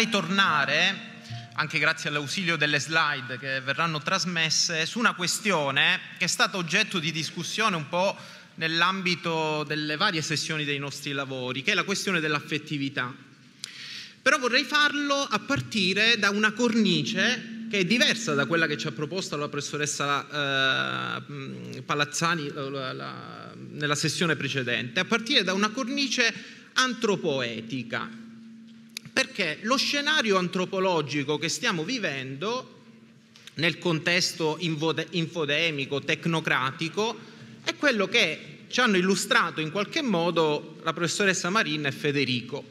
vorrei tornare, anche grazie all'ausilio delle slide che verranno trasmesse, su una questione che è stata oggetto di discussione un po' nell'ambito delle varie sessioni dei nostri lavori, che è la questione dell'affettività. Però vorrei farlo a partire da una cornice che è diversa da quella che ci ha proposto la professoressa eh, Palazzani la, la, nella sessione precedente, a partire da una cornice antropoetica perché lo scenario antropologico che stiamo vivendo nel contesto infodemico, tecnocratico, è quello che ci hanno illustrato in qualche modo la professoressa Marin e Federico.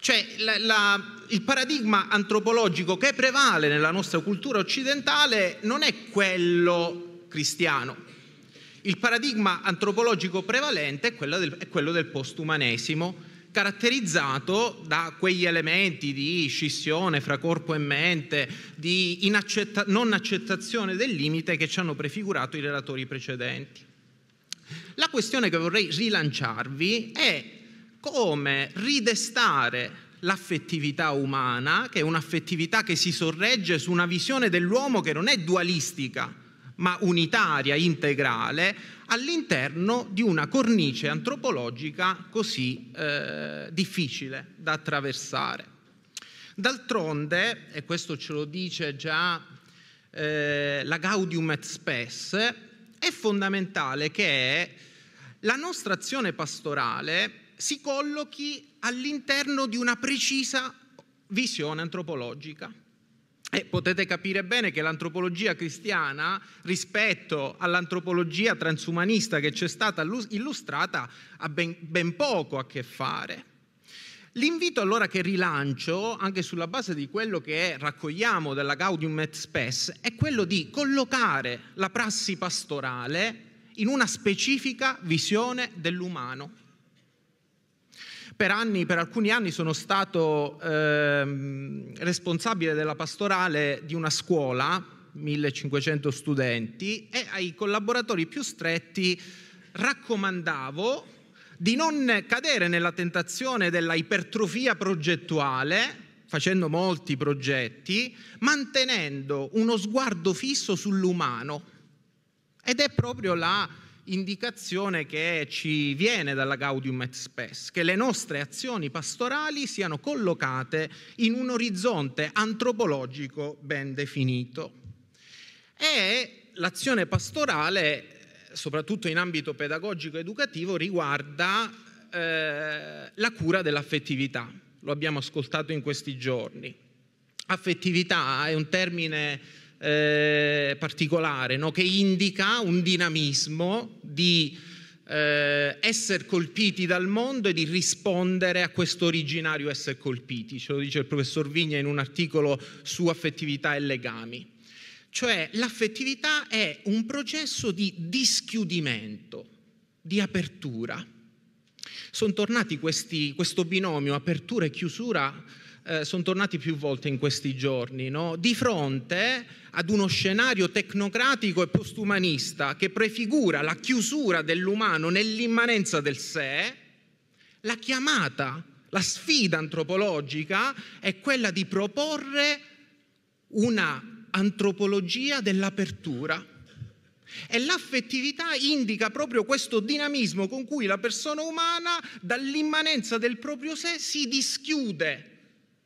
Cioè la, la, il paradigma antropologico che prevale nella nostra cultura occidentale non è quello cristiano. Il paradigma antropologico prevalente è quello del, è quello del postumanesimo, caratterizzato da quegli elementi di scissione fra corpo e mente, di inaccetta- non accettazione del limite che ci hanno prefigurato i relatori precedenti. La questione che vorrei rilanciarvi è come ridestare l'affettività umana, che è un'affettività che si sorregge su una visione dell'uomo che non è dualistica, ma unitaria, integrale, all'interno di una cornice antropologica così eh, difficile da attraversare. D'altronde, e questo ce lo dice già eh, la Gaudium et Spes, è fondamentale che la nostra azione pastorale si collochi all'interno di una precisa visione antropologica. E potete capire bene che l'antropologia cristiana rispetto all'antropologia transumanista che ci è stata illustrata ha ben, ben poco a che fare. L'invito allora che rilancio, anche sulla base di quello che raccogliamo dalla Gaudium et Spes, è quello di collocare la prassi pastorale in una specifica visione dell'umano. Per, anni, per alcuni anni sono stato eh, responsabile della pastorale di una scuola, 1500 studenti, e ai collaboratori più stretti raccomandavo di non cadere nella tentazione della ipertrofia progettuale, facendo molti progetti, mantenendo uno sguardo fisso sull'umano. Ed è proprio la indicazione che ci viene dalla Gaudium et Spes, che le nostre azioni pastorali siano collocate in un orizzonte antropologico ben definito. E l'azione pastorale, soprattutto in ambito pedagogico-educativo, riguarda eh, la cura dell'affettività. Lo abbiamo ascoltato in questi giorni. Affettività è un termine eh, particolare no? che indica un dinamismo di eh, essere colpiti dal mondo e di rispondere a questo originario essere colpiti, ce lo dice il professor Vigna in un articolo su affettività e legami. Cioè l'affettività è un processo di dischiudimento, di apertura. Sono tornati questi, questo binomio apertura e chiusura eh, sono tornati più volte in questi giorni, no? di fronte ad uno scenario tecnocratico e postumanista che prefigura la chiusura dell'umano nell'immanenza del sé, la chiamata, la sfida antropologica è quella di proporre una antropologia dell'apertura. E l'affettività indica proprio questo dinamismo con cui la persona umana dall'immanenza del proprio sé si dischiude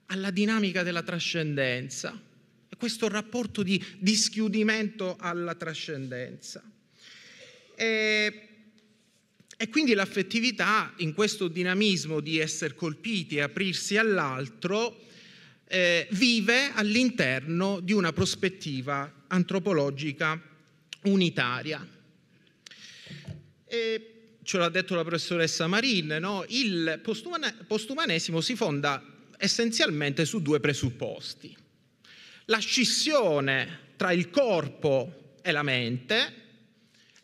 alla dinamica della trascendenza, a questo rapporto di dischiudimento alla trascendenza. E, e quindi l'affettività in questo dinamismo di essere colpiti e aprirsi all'altro eh, vive all'interno di una prospettiva antropologica unitaria. E ce l'ha detto la professoressa Marin, no? il postumanesimo si fonda essenzialmente su due presupposti. La scissione tra il corpo e la mente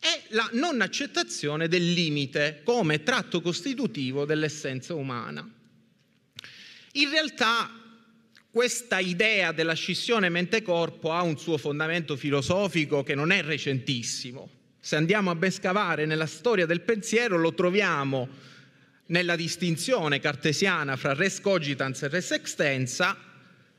e la non accettazione del limite come tratto costitutivo dell'essenza umana. In realtà questa idea della scissione mente-corpo ha un suo fondamento filosofico che non è recentissimo. Se andiamo a ben scavare nella storia del pensiero lo troviamo nella distinzione cartesiana fra res cogitans e res extensa,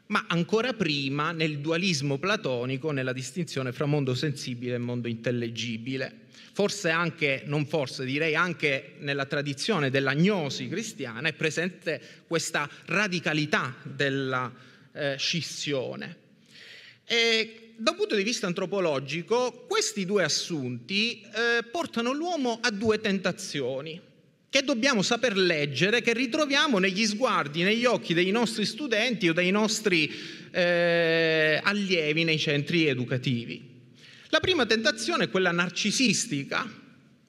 ma ancora prima nel dualismo platonico, nella distinzione fra mondo sensibile e mondo intellegibile. Forse anche, non forse, direi anche nella tradizione dell'agnosi cristiana è presente questa radicalità della eh, scissione. E, da un punto di vista antropologico, questi due assunti eh, portano l'uomo a due tentazioni che dobbiamo saper leggere, che ritroviamo negli sguardi, negli occhi dei nostri studenti o dei nostri eh, allievi nei centri educativi. La prima tentazione è quella narcisistica.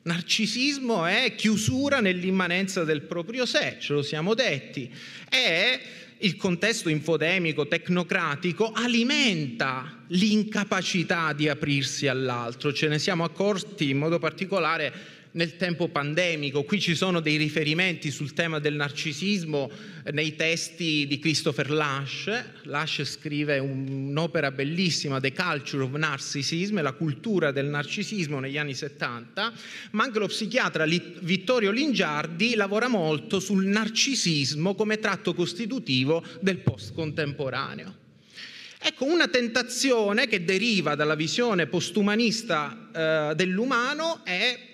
Narcisismo è chiusura nell'immanenza del proprio sé, ce lo siamo detti, e il contesto infodemico, tecnocratico, alimenta l'incapacità di aprirsi all'altro. Ce ne siamo accorti in modo particolare nel tempo pandemico. Qui ci sono dei riferimenti sul tema del narcisismo eh, nei testi di Christopher Lash. Lash scrive un'opera bellissima, The Culture of Narcissism, la cultura del narcisismo negli anni 70, ma anche lo psichiatra Vittorio Lingiardi lavora molto sul narcisismo come tratto costitutivo del postcontemporaneo. Ecco, una tentazione che deriva dalla visione postumanista eh, dell'umano è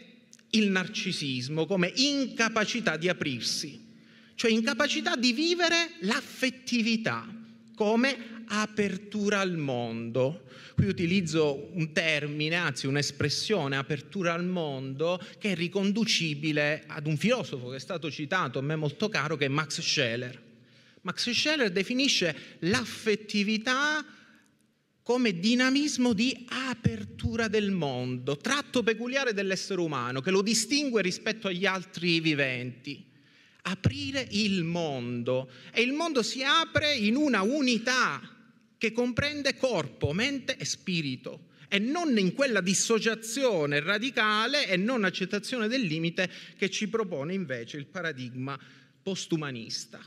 il narcisismo come incapacità di aprirsi, cioè incapacità di vivere l'affettività come apertura al mondo. Qui utilizzo un termine, anzi un'espressione, apertura al mondo, che è riconducibile ad un filosofo che è stato citato a me molto caro, che è Max Scheler. Max Scheler definisce l'affettività come dinamismo di apertura del mondo, tratto peculiare dell'essere umano che lo distingue rispetto agli altri viventi. Aprire il mondo e il mondo si apre in una unità che comprende corpo, mente e spirito e non in quella dissociazione radicale e non accettazione del limite che ci propone invece il paradigma postumanista.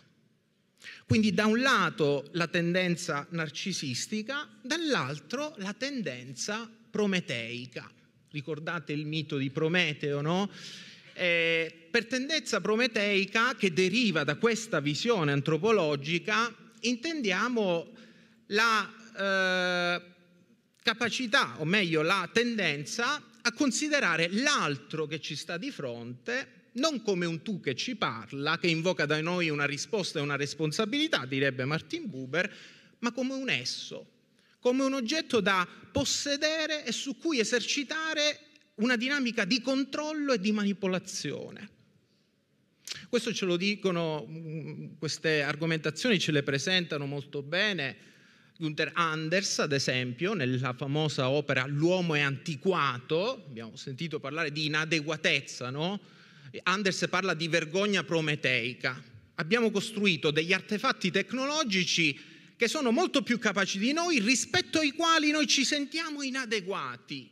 Quindi da un lato la tendenza narcisistica, dall'altro la tendenza prometeica. Ricordate il mito di Prometeo, no? Eh, per tendenza prometeica che deriva da questa visione antropologica intendiamo la eh, capacità, o meglio la tendenza a considerare l'altro che ci sta di fronte non come un tu che ci parla, che invoca da noi una risposta e una responsabilità, direbbe Martin Buber, ma come un esso, come un oggetto da possedere e su cui esercitare una dinamica di controllo e di manipolazione. Questo ce lo dicono, mm, queste argomentazioni ce le presentano molto bene Gunther Anders, ad esempio, nella famosa opera L'uomo è antiquato, abbiamo sentito parlare di inadeguatezza, no? Anders parla di vergogna prometeica. Abbiamo costruito degli artefatti tecnologici che sono molto più capaci di noi rispetto ai quali noi ci sentiamo inadeguati.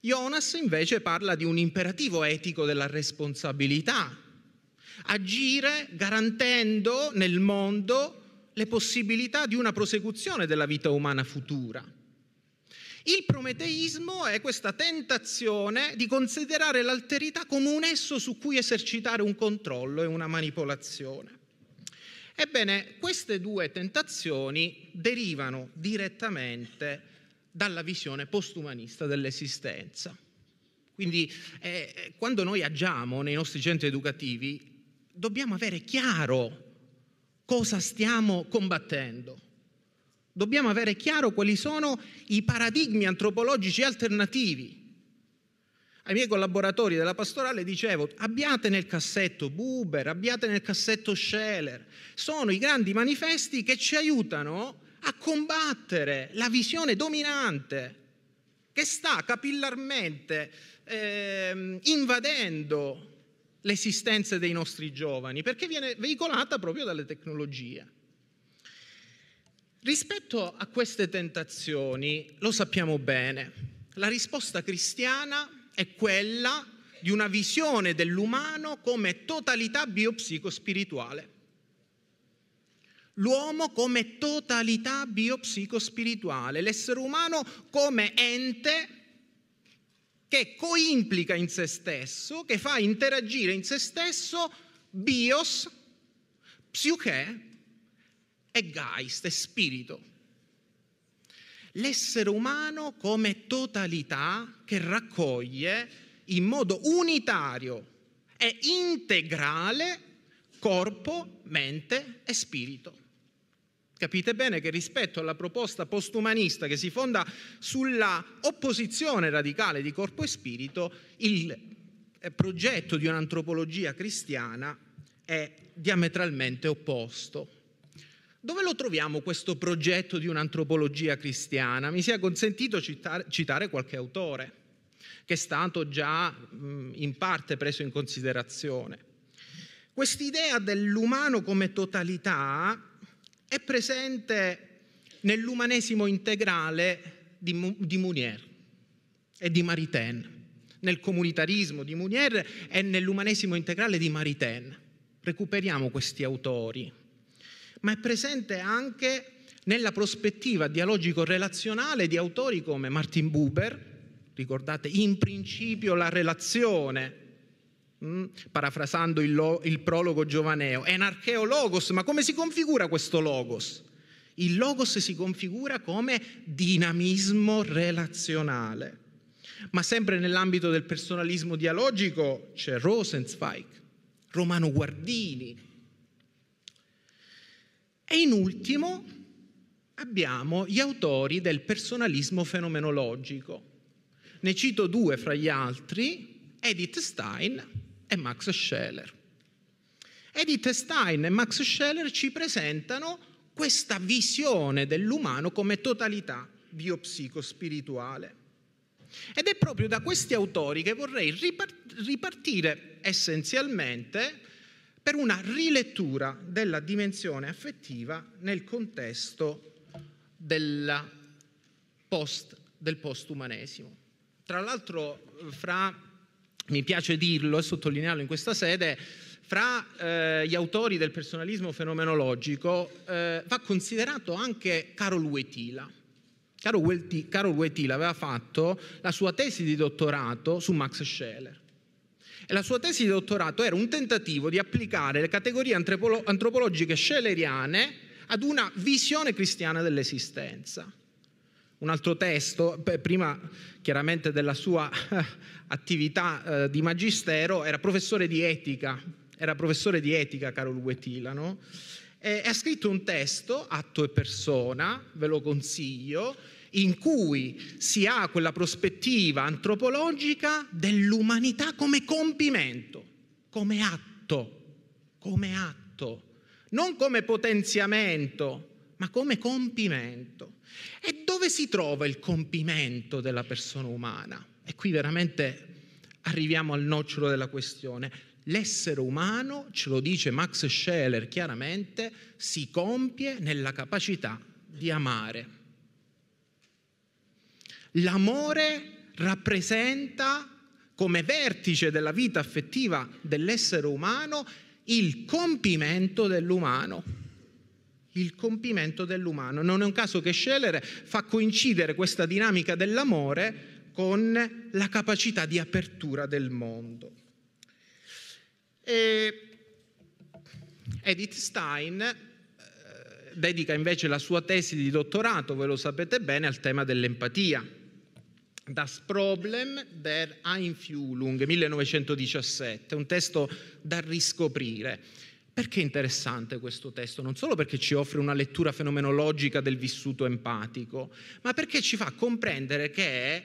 Jonas invece parla di un imperativo etico della responsabilità, agire garantendo nel mondo le possibilità di una prosecuzione della vita umana futura. Il prometeismo è questa tentazione di considerare l'alterità come un esso su cui esercitare un controllo e una manipolazione. Ebbene, queste due tentazioni derivano direttamente dalla visione postumanista dell'esistenza. Quindi eh, quando noi agiamo nei nostri centri educativi dobbiamo avere chiaro cosa stiamo combattendo Dobbiamo avere chiaro quali sono i paradigmi antropologici alternativi. Ai miei collaboratori della pastorale dicevo, abbiate nel cassetto Buber, abbiate nel cassetto Scheller, sono i grandi manifesti che ci aiutano a combattere la visione dominante che sta capillarmente eh, invadendo l'esistenza dei nostri giovani, perché viene veicolata proprio dalle tecnologie. Rispetto a queste tentazioni, lo sappiamo bene, la risposta cristiana è quella di una visione dell'umano come totalità biopsicospirituale. L'uomo come totalità biopsicospirituale, l'essere umano come ente che coimplica in se stesso, che fa interagire in se stesso bios, psiche è Geist, è spirito. L'essere umano come totalità che raccoglie in modo unitario e integrale corpo, mente e spirito. Capite bene che rispetto alla proposta postumanista che si fonda sulla opposizione radicale di corpo e spirito, il eh, progetto di un'antropologia cristiana è diametralmente opposto. Dove lo troviamo questo progetto di un'antropologia cristiana? Mi sia consentito citar- citare qualche autore che è stato già mh, in parte preso in considerazione. Quest'idea dell'umano come totalità è presente nell'umanesimo integrale di, M- di Mounier e di Maritain, nel comunitarismo di Mounier e nell'umanesimo integrale di Maritain. Recuperiamo questi autori ma è presente anche nella prospettiva dialogico-relazionale di autori come Martin Buber, ricordate in principio la relazione, mm, parafrasando il, lo, il prologo giovaneo, è un archeologos, ma come si configura questo logos? Il logos si configura come dinamismo relazionale. Ma sempre nell'ambito del personalismo dialogico c'è Rosenzweig, Romano Guardini, e in ultimo abbiamo gli autori del personalismo fenomenologico. Ne cito due fra gli altri, Edith Stein e Max Scheller. Edith Stein e Max Scheller ci presentano questa visione dell'umano come totalità biopsico-spirituale. Ed è proprio da questi autori che vorrei ripartire essenzialmente per una rilettura della dimensione affettiva nel contesto della post, del postumanesimo. Tra l'altro, fra, mi piace dirlo e sottolinearlo in questa sede, fra eh, gli autori del personalismo fenomenologico eh, va considerato anche Carol Wetila. Carol Wetila aveva fatto la sua tesi di dottorato su Max Scheler la sua tesi di dottorato era un tentativo di applicare le categorie antropolo- antropologiche sceleriane ad una visione cristiana dell'esistenza. Un altro testo, beh, prima chiaramente della sua eh, attività eh, di magistero, era professore di etica, era professore di etica Carol Guetila, no? E ha scritto un testo, Atto e Persona, ve lo consiglio, in cui si ha quella prospettiva antropologica dell'umanità come compimento, come atto, come atto, non come potenziamento, ma come compimento. E dove si trova il compimento della persona umana? E qui veramente arriviamo al nocciolo della questione. L'essere umano, ce lo dice Max Scheler chiaramente, si compie nella capacità di amare. L'amore rappresenta come vertice della vita affettiva dell'essere umano il compimento dell'umano. Il compimento dell'umano. Non è un caso che Scheller fa coincidere questa dinamica dell'amore con la capacità di apertura del mondo. E Edith Stein eh, dedica invece la sua tesi di dottorato, ve lo sapete bene, al tema dell'empatia Das Problem der Einfühlung 1917, un testo da riscoprire. Perché è interessante questo testo? Non solo perché ci offre una lettura fenomenologica del vissuto empatico, ma perché ci fa comprendere che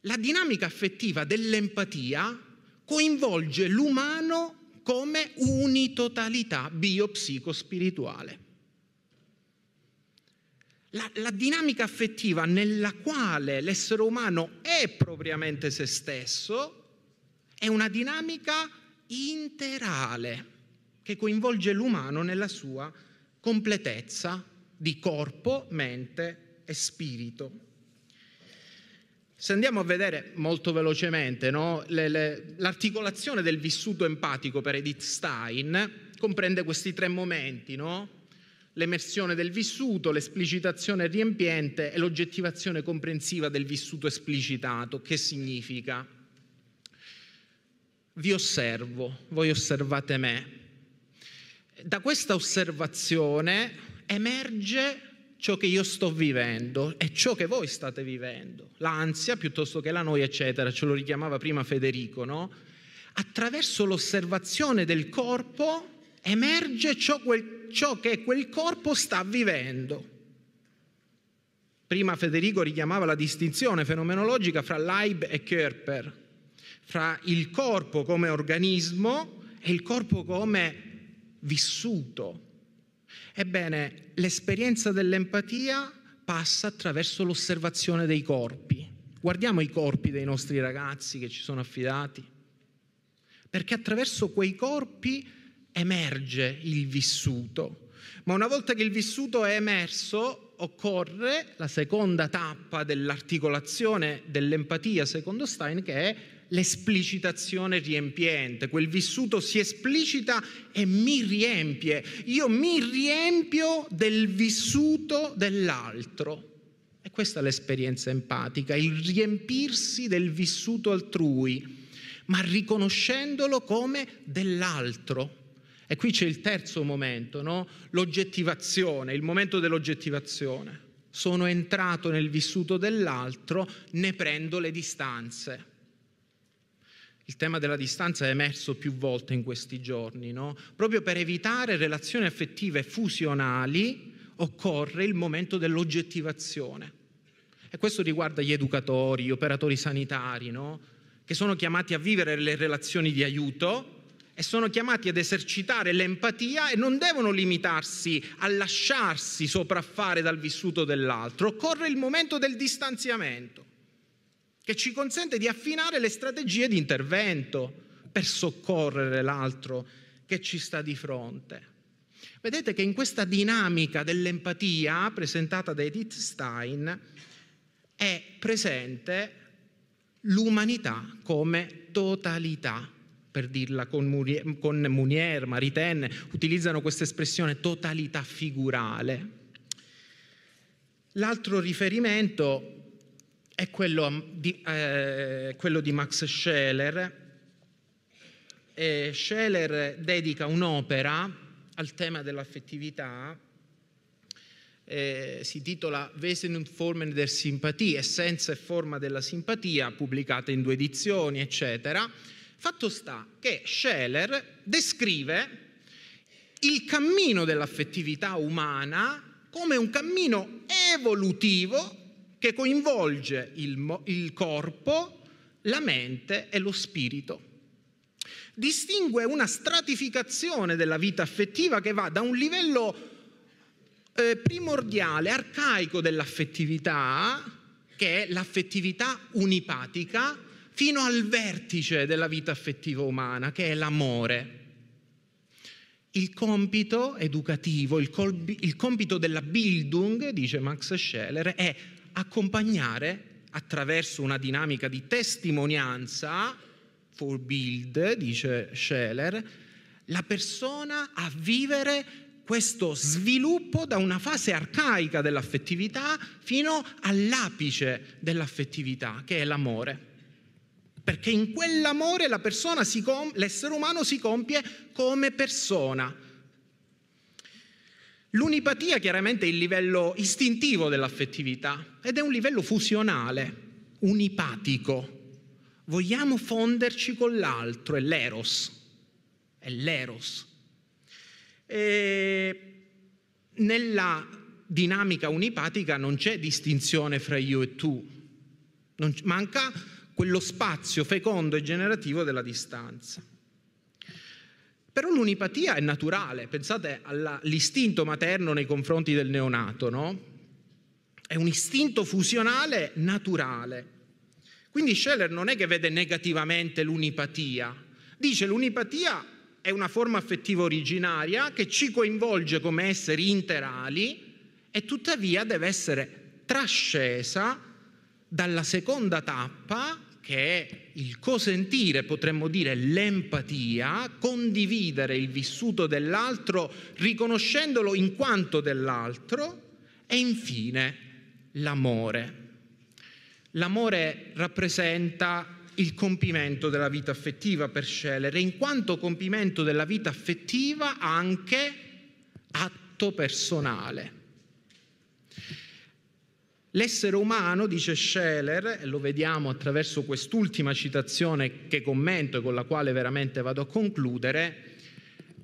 la dinamica affettiva dell'empatia coinvolge l'umano come unitotalità biopsicospirituale la, la dinamica affettiva nella quale l'essere umano è propriamente se stesso è una dinamica interale che coinvolge l'umano nella sua completezza di corpo, mente e spirito. Se andiamo a vedere molto velocemente no? le, le, l'articolazione del vissuto empatico per Edith Stein, comprende questi tre momenti, no? l'emersione del vissuto, l'esplicitazione riempiente e l'oggettivazione comprensiva del vissuto esplicitato, che significa vi osservo, voi osservate me. Da questa osservazione emerge ciò che io sto vivendo e ciò che voi state vivendo, l'ansia piuttosto che la noia, eccetera, ce lo richiamava prima Federico, no? Attraverso l'osservazione del corpo emerge ciò quel, ciò che quel corpo sta vivendo. Prima Federico richiamava la distinzione fenomenologica fra Leib e Körper, fra il corpo come organismo e il corpo come vissuto. Ebbene, l'esperienza dell'empatia passa attraverso l'osservazione dei corpi. Guardiamo i corpi dei nostri ragazzi che ci sono affidati, perché attraverso quei corpi emerge il vissuto, ma una volta che il vissuto è emerso occorre la seconda tappa dell'articolazione dell'empatia secondo Stein che è l'esplicitazione riempiente, quel vissuto si esplicita e mi riempie, io mi riempio del vissuto dell'altro. E questa è l'esperienza empatica, il riempirsi del vissuto altrui, ma riconoscendolo come dell'altro. E qui c'è il terzo momento, no? l'oggettivazione, il momento dell'oggettivazione. Sono entrato nel vissuto dell'altro, ne prendo le distanze. Il tema della distanza è emerso più volte in questi giorni, no? Proprio per evitare relazioni affettive fusionali occorre il momento dell'oggettivazione. E questo riguarda gli educatori, gli operatori sanitari, no? Che sono chiamati a vivere le relazioni di aiuto e sono chiamati ad esercitare l'empatia e non devono limitarsi a lasciarsi sopraffare dal vissuto dell'altro. Occorre il momento del distanziamento che ci consente di affinare le strategie di intervento per soccorrere l'altro che ci sta di fronte. Vedete che in questa dinamica dell'empatia presentata da Edith Stein è presente l'umanità come totalità per dirla con Munier, con Munier Maritain, utilizzano questa espressione totalità figurale. L'altro riferimento è quello mm, di, eh, quello di Max Scheler. E Scheler dedica un'opera al tema dell'affettività, eh, si titola Wesen und Formen der Sympathie, essenza e forma della simpatia, pubblicata in due edizioni, eccetera Fatto sta che Scheller descrive il cammino dell'affettività umana come un cammino evolutivo che coinvolge il, il corpo, la mente e lo spirito. Distingue una stratificazione della vita affettiva che va da un livello eh, primordiale, arcaico dell'affettività, che è l'affettività unipatica, fino al vertice della vita affettiva umana, che è l'amore. Il compito educativo, il, colbi, il compito della Bildung, dice Max Scheller, è accompagnare attraverso una dinamica di testimonianza, for build, dice Scheller, la persona a vivere questo sviluppo da una fase arcaica dell'affettività fino all'apice dell'affettività, che è l'amore perché in quell'amore com- l'essere umano si compie come persona. L'unipatia chiaramente è il livello istintivo dell'affettività ed è un livello fusionale, unipatico. Vogliamo fonderci con l'altro, è l'eros. È l'eros. E nella dinamica unipatica non c'è distinzione fra io e tu. Non c- manca quello spazio fecondo e generativo della distanza. Però l'unipatia è naturale, pensate all'istinto materno nei confronti del neonato, no? È un istinto fusionale naturale. Quindi Scheller non è che vede negativamente l'unipatia, dice l'unipatia è una forma affettiva originaria che ci coinvolge come esseri interali e tuttavia deve essere trascesa dalla seconda tappa, che è il cosentire, potremmo dire l'empatia, condividere il vissuto dell'altro riconoscendolo in quanto dell'altro, e infine l'amore. L'amore rappresenta il compimento della vita affettiva per scelere, in quanto compimento della vita affettiva anche atto personale. L'essere umano, dice Scheler, e lo vediamo attraverso quest'ultima citazione che commento e con la quale veramente vado a concludere,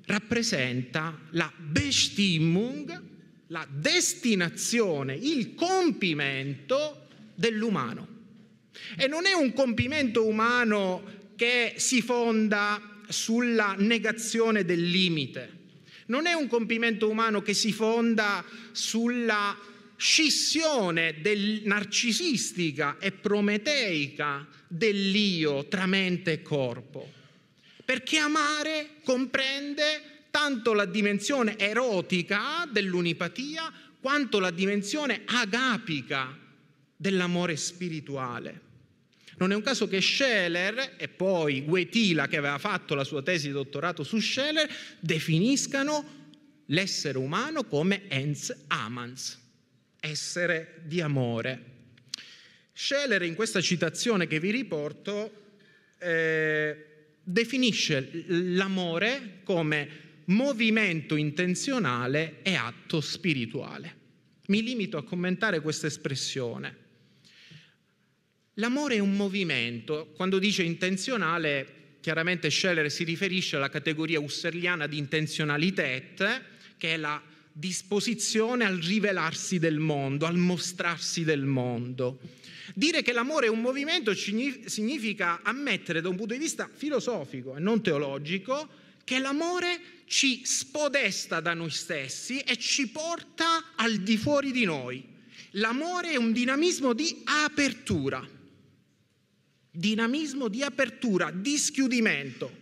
rappresenta la Bestimmung, la destinazione, il compimento dell'umano. E non è un compimento umano che si fonda sulla negazione del limite, non è un compimento umano che si fonda sulla scissione del, narcisistica e prometeica dell'io tra mente e corpo. Perché amare comprende tanto la dimensione erotica dell'unipatia quanto la dimensione agapica dell'amore spirituale. Non è un caso che Scheller e poi Guetila, che aveva fatto la sua tesi di dottorato su Scheller, definiscano l'essere umano come ens amans, essere di amore. Scheller in questa citazione che vi riporto eh, definisce l'amore come movimento intenzionale e atto spirituale. Mi limito a commentare questa espressione. L'amore è un movimento, quando dice intenzionale chiaramente Scheller si riferisce alla categoria husserliana di intenzionalität, che è la disposizione al rivelarsi del mondo, al mostrarsi del mondo. Dire che l'amore è un movimento significa ammettere da un punto di vista filosofico e non teologico che l'amore ci spodesta da noi stessi e ci porta al di fuori di noi. L'amore è un dinamismo di apertura, dinamismo di apertura, di schiudimento.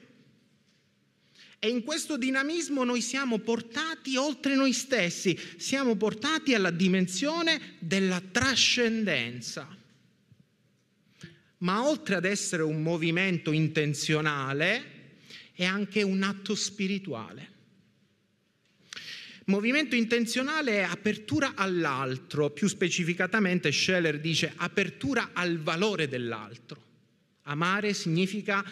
E in questo dinamismo noi siamo portati oltre noi stessi, siamo portati alla dimensione della trascendenza. Ma oltre ad essere un movimento intenzionale, è anche un atto spirituale. Movimento intenzionale è apertura all'altro, più specificatamente Scheller dice apertura al valore dell'altro. Amare significa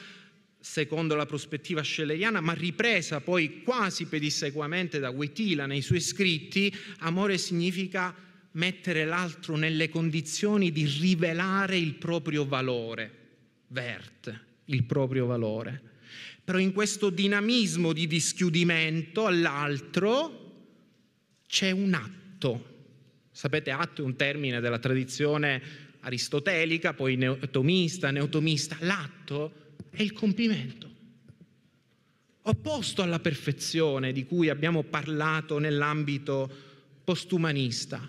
secondo la prospettiva schelleriana, ma ripresa poi quasi pedissequamente da Wetila nei suoi scritti, amore significa mettere l'altro nelle condizioni di rivelare il proprio valore, vert, il proprio valore. Però in questo dinamismo di dischiudimento all'altro c'è un atto. Sapete, atto è un termine della tradizione aristotelica, poi neotomista, neotomista. L'atto è il compimento. Opposto alla perfezione di cui abbiamo parlato nell'ambito postumanista,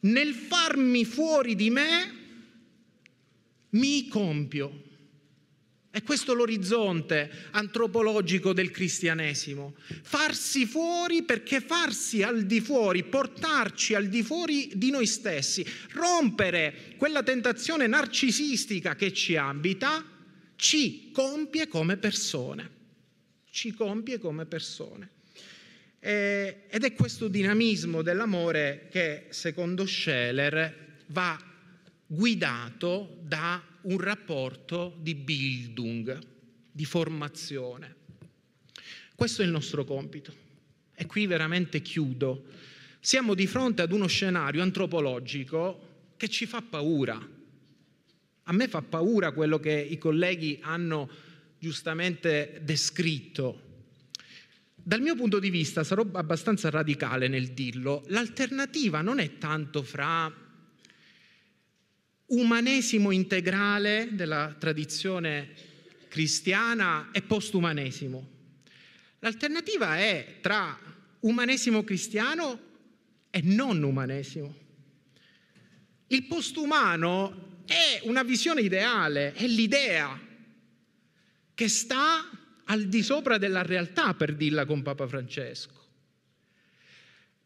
nel farmi fuori di me mi compio. E questo l'orizzonte antropologico del cristianesimo. Farsi fuori perché farsi al di fuori, portarci al di fuori di noi stessi, rompere quella tentazione narcisistica che ci abita ci compie come persone, ci compie come persone. E, ed è questo dinamismo dell'amore che, secondo Scheller, va guidato da un rapporto di bildung, di formazione. Questo è il nostro compito. E qui veramente chiudo. Siamo di fronte ad uno scenario antropologico che ci fa paura, a me fa paura quello che i colleghi hanno giustamente descritto. Dal mio punto di vista sarò abbastanza radicale nel dirlo, l'alternativa non è tanto fra umanesimo integrale della tradizione cristiana e postumanesimo. L'alternativa è tra umanesimo cristiano e non umanesimo. Il postumano è una visione ideale, è l'idea che sta al di sopra della realtà, per dirla con Papa Francesco.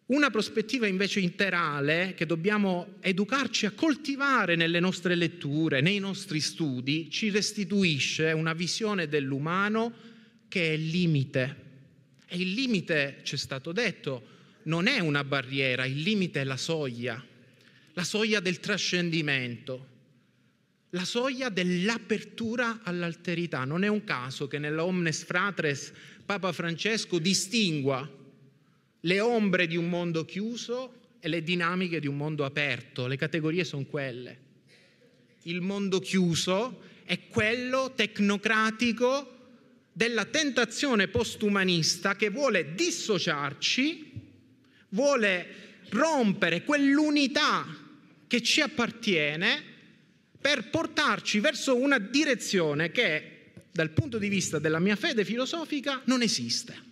Una prospettiva invece interale che dobbiamo educarci a coltivare nelle nostre letture, nei nostri studi, ci restituisce una visione dell'umano che è limite. E il limite, ci è stato detto, non è una barriera, il limite è la soglia, la soglia del trascendimento la soglia dell'apertura all'alterità. Non è un caso che nell'Omnes Fratres Papa Francesco distingua le ombre di un mondo chiuso e le dinamiche di un mondo aperto. Le categorie sono quelle. Il mondo chiuso è quello tecnocratico della tentazione postumanista che vuole dissociarci, vuole rompere quell'unità che ci appartiene per portarci verso una direzione che dal punto di vista della mia fede filosofica non esiste.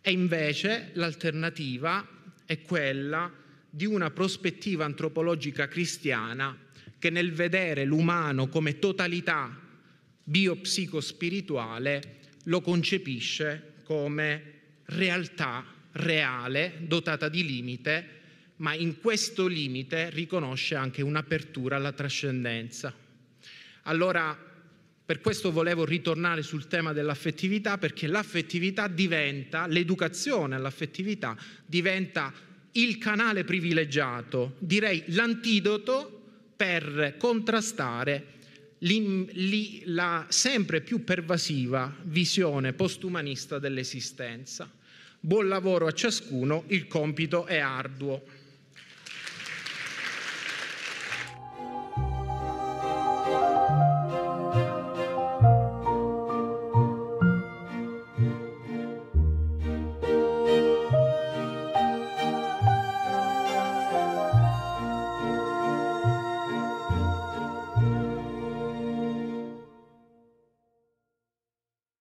E invece l'alternativa è quella di una prospettiva antropologica cristiana che nel vedere l'umano come totalità biopsicospirituale lo concepisce come realtà reale, dotata di limite, ma in questo limite riconosce anche un'apertura alla trascendenza. Allora, per questo volevo ritornare sul tema dell'affettività, perché l'affettività diventa, l'educazione all'affettività diventa il canale privilegiato, direi l'antidoto per contrastare la sempre più pervasiva visione postumanista dell'esistenza. Buon lavoro a ciascuno, il compito è arduo.